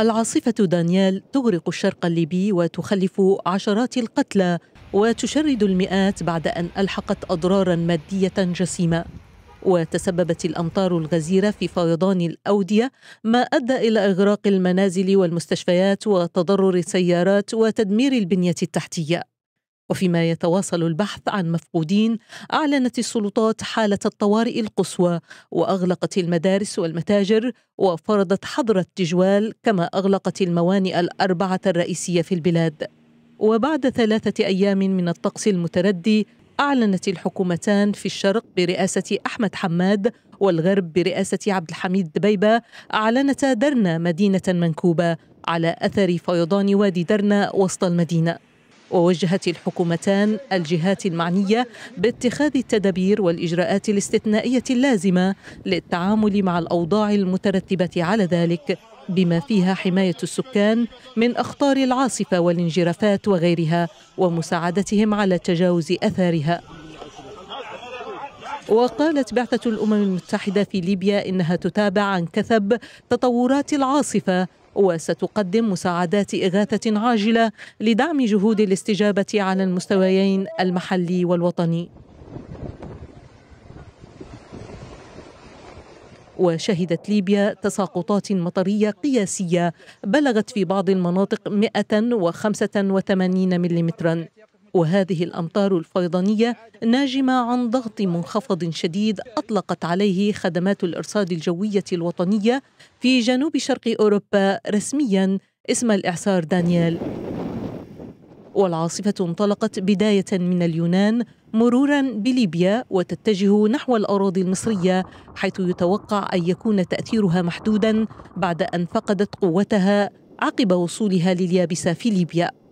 العاصفة دانيال تغرق الشرق الليبي وتخلف عشرات القتلى وتشرد المئات بعد أن ألحقت أضرارا مادية جسيمة وتسببت الأمطار الغزيرة في فيضان الأودية ما أدى إلى إغراق المنازل والمستشفيات وتضرر السيارات وتدمير البنية التحتية وفيما يتواصل البحث عن مفقودين اعلنت السلطات حاله الطوارئ القصوى واغلقت المدارس والمتاجر وفرضت حظر التجوال كما اغلقت الموانئ الاربعه الرئيسيه في البلاد وبعد ثلاثه ايام من الطقس المتردي اعلنت الحكومتان في الشرق برئاسه احمد حماد والغرب برئاسه عبد الحميد دبيبه اعلنتا درنا مدينه منكوبه على اثر فيضان وادي درنا وسط المدينه ووجهت الحكومتان الجهات المعنيه باتخاذ التدابير والاجراءات الاستثنائيه اللازمه للتعامل مع الاوضاع المترتبه على ذلك بما فيها حمايه السكان من اخطار العاصفه والانجرافات وغيرها ومساعدتهم على تجاوز اثارها وقالت بعثة الأمم المتحدة في ليبيا إنها تتابع عن كثب تطورات العاصفة وستقدم مساعدات إغاثة عاجلة لدعم جهود الاستجابة على المستويين المحلي والوطني وشهدت ليبيا تساقطات مطرية قياسية بلغت في بعض المناطق 185 مليمتراً وهذه الأمطار الفيضانية ناجمة عن ضغط منخفض شديد أطلقت عليه خدمات الإرصاد الجوية الوطنية في جنوب شرق أوروبا رسميا اسم الإعصار دانيال والعاصفة انطلقت بداية من اليونان مرورا بليبيا وتتجه نحو الأراضي المصرية حيث يتوقع أن يكون تأثيرها محدودا بعد أن فقدت قوتها عقب وصولها لليابسة في ليبيا